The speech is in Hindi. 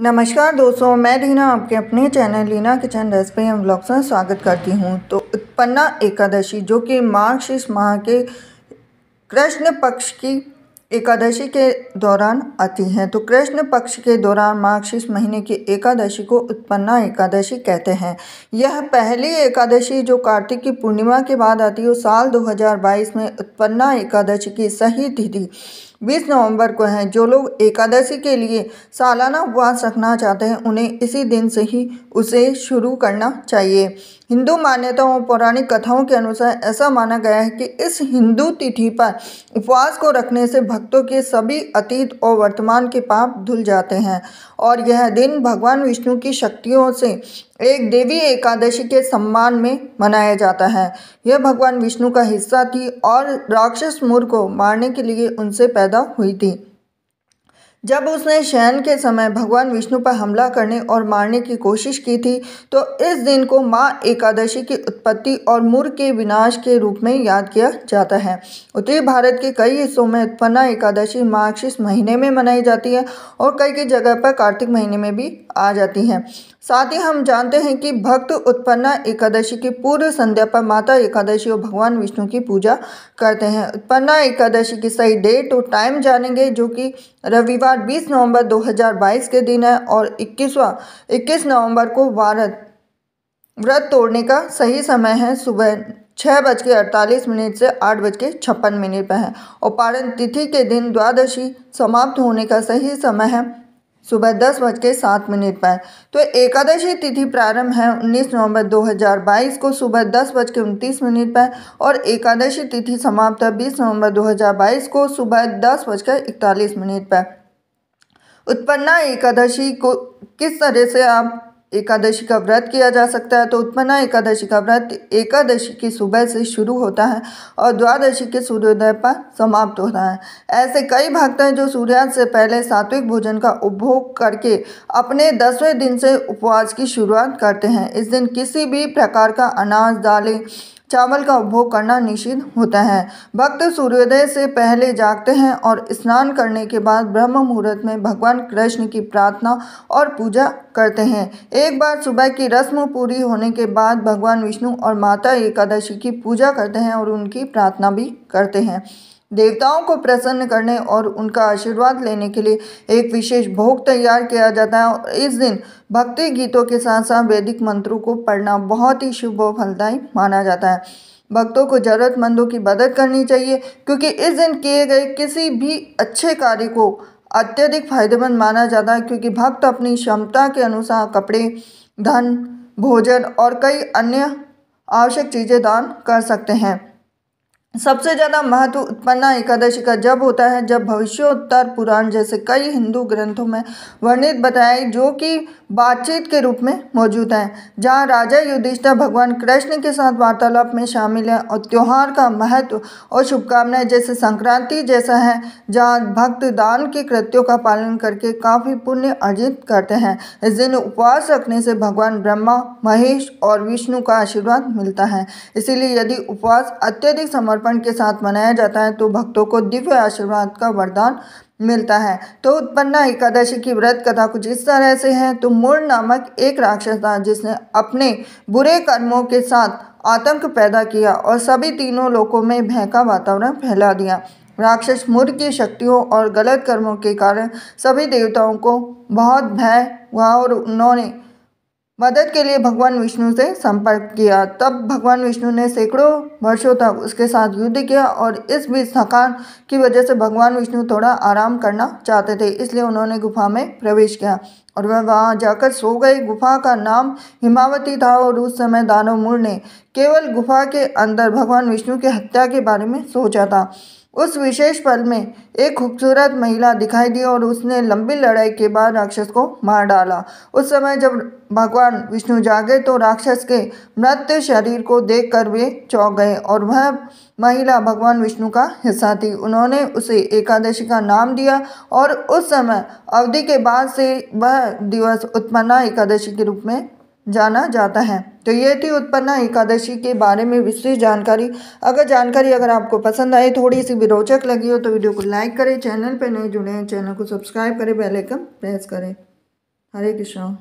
नमस्कार दोस्तों मैं रीना आपके अपने channel Leena kitchen recipe and blog से स्वागत करती हूं तो उत्पन्ना एकादशी जो कि मार्च इस माह के कृष्ण पक्ष की एकादशी के दौरान आती है तो कृष्ण पक्ष के दौरान इस महीने की एकादशी को उत्पन्ना एकादशी कहते हैं यह पहली एकादशी जो कार्तिक की पूर्णिमा के बाद आती है साल 2022 में उत्पन्ना एकादशी की सही तिथि बीस नवंबर को है जो लोग एकादशी के लिए सालाना उपवास रखना चाहते हैं उन्हें इसी दिन से ही उसे शुरू करना चाहिए हिंदू मान्यताओं और पौराणिक कथाओं के अनुसार ऐसा माना गया है कि इस हिंदू तिथि पर उपवास को रखने से भक्तों के सभी अतीत और वर्तमान के पाप धुल जाते हैं और यह दिन भगवान विष्णु की शक्तियों से एक देवी एकादशी के सम्मान में मनाया जाता है यह भगवान विष्णु का हिस्सा थी और राक्षस मूर को मारने के लिए उनसे पैदा हुई थी जब उसने शयन के समय भगवान विष्णु पर हमला करने और मारने की कोशिश की थी तो इस दिन को माँ एकादशी की उत्पत्ति और मुर के विनाश के रूप में याद किया जाता है उत्तरी भारत के कई हिस्सों में उत्पन्ना एकादशी मार्क्सिस महीने में मनाई जाती है और कई कई जगह पर कार्तिक महीने में भी आ जाती है साथ ही हम जानते हैं कि भक्त उत्पन्ना एकादशी की पूर्व संध्या पर माता एकादशी और भगवान विष्णु की पूजा करते हैं उत्पन्ना एकादशी की सही डेट और टाइम जानेंगे जो कि रविवार बाद 20 नवंबर 2022 के दिन है और 21वां 21 नवंबर को भारत व्रत तोड़ने का सही समय है सुबह छः बज के अड़तालीस मिनट से आठ बज के छप्पन मिनट पर है और पारण तिथि के दिन द्वादशी समाप्त होने का सही समय है सुबह दस बज के सात मिनट पर तो एकादशी तिथि प्रारंभ है 19 नवंबर 2022 को सुबह दस बज के उनतीस मिनट पर और एकादशी तिथि समाप्त है 20 नवंबर 2022 को सुबह दस बजकर इकतालीस मिनट पर उत्पन्ना एकादशी को किस तरह से आप एकादशी का व्रत किया जा सकता है तो उत्पन्ना एकादशी का व्रत एकादशी की सुबह से शुरू होता है और द्वादशी के सूर्योदय पर समाप्त होता है ऐसे कई भक्त हैं जो सूर्यास्त से पहले सात्विक भोजन का उपभोग करके अपने दसवें दिन से उपवास की शुरुआत करते हैं इस दिन किसी भी प्रकार का अनाज दालें चावल का उपभोग करना निषिद्ध होता है भक्त सूर्योदय से पहले जागते हैं और स्नान करने के बाद ब्रह्म मुहूर्त में भगवान कृष्ण की प्रार्थना और पूजा करते हैं एक बार सुबह की रस्म पूरी होने के बाद भगवान विष्णु और माता एकादशी की पूजा करते हैं और उनकी प्रार्थना भी करते हैं देवताओं को प्रसन्न करने और उनका आशीर्वाद लेने के लिए एक विशेष भोग तैयार किया जाता है और इस दिन भक्ति गीतों के साथ साथ वैदिक मंत्रों को पढ़ना बहुत ही शुभ और फलदायी माना जाता है भक्तों को ज़रूरतमंदों की मदद करनी चाहिए क्योंकि इस दिन किए गए किसी भी अच्छे कार्य को अत्यधिक फायदेमंद माना जाता है क्योंकि भक्त अपनी क्षमता के अनुसार कपड़े धन भोजन और कई अन्य आवश्यक चीज़ें दान कर सकते हैं सबसे ज़्यादा महत्व उत्पन्ना एकादशी का जब होता है जब भविष्योत्तर पुराण जैसे कई हिंदू ग्रंथों में वर्णित बताए जो कि बातचीत के रूप में मौजूद हैं जहाँ राजा युधिष्ठा भगवान कृष्ण के साथ वार्तालाप में शामिल है और त्यौहार का महत्व और शुभकामनाएं जैसे संक्रांति जैसा है जहाँ भक्त दान के कृत्यों का पालन करके काफ़ी पुण्य अर्जित करते हैं इस दिन उपवास रखने से भगवान ब्रह्मा महेश और विष्णु का आशीर्वाद मिलता है इसीलिए यदि उपवास अत्यधिक समर्थ समर्पण के साथ मनाया जाता है तो भक्तों को दिव्य आशीर्वाद का वरदान मिलता है तो उत्पन्ना एकादशी की व्रत कथा कुछ इस तरह से है तो मूल नामक एक राक्षस था जिसने अपने बुरे कर्मों के साथ आतंक पैदा किया और सभी तीनों लोगों में भय का वातावरण फैला दिया राक्षस मूर्ख की शक्तियों और गलत कर्मों के कारण सभी देवताओं को बहुत भय हुआ और उन्होंने मदद के लिए भगवान विष्णु से संपर्क किया तब भगवान विष्णु ने सैकड़ों वर्षों तक उसके साथ युद्ध किया और इस बीच थकान की वजह से भगवान विष्णु थोड़ा आराम करना चाहते थे इसलिए उन्होंने गुफा में प्रवेश किया और वह वहाँ जाकर सो गई गुफा का नाम हिमावती था और उस समय दानव मूर ने केवल गुफा के अंदर भगवान विष्णु की हत्या के बारे में सोचा था उस विशेष पल में एक खूबसूरत महिला दिखाई दी और उसने लंबी लड़ाई के बाद राक्षस को मार डाला उस समय जब भगवान विष्णु जागे तो राक्षस के मृत शरीर को देखकर वे चौंक गए और वह महिला भगवान विष्णु का हिस्सा थी उन्होंने उसे एकादशी का नाम दिया और उस समय अवधि के बाद से वह दिवस उत्पन्ना एकादशी के रूप में जाना जाता है तो ये थी उत्पन्ना एकादशी के बारे में विस्तृत जानकारी अगर जानकारी अगर आपको पसंद आए थोड़ी सी भी रोचक लगी हो तो वीडियो को लाइक करें चैनल पर नहीं जुड़े हैं चैनल को सब्सक्राइब करें बेलाइकन प्रेस करें हरे कृष्णा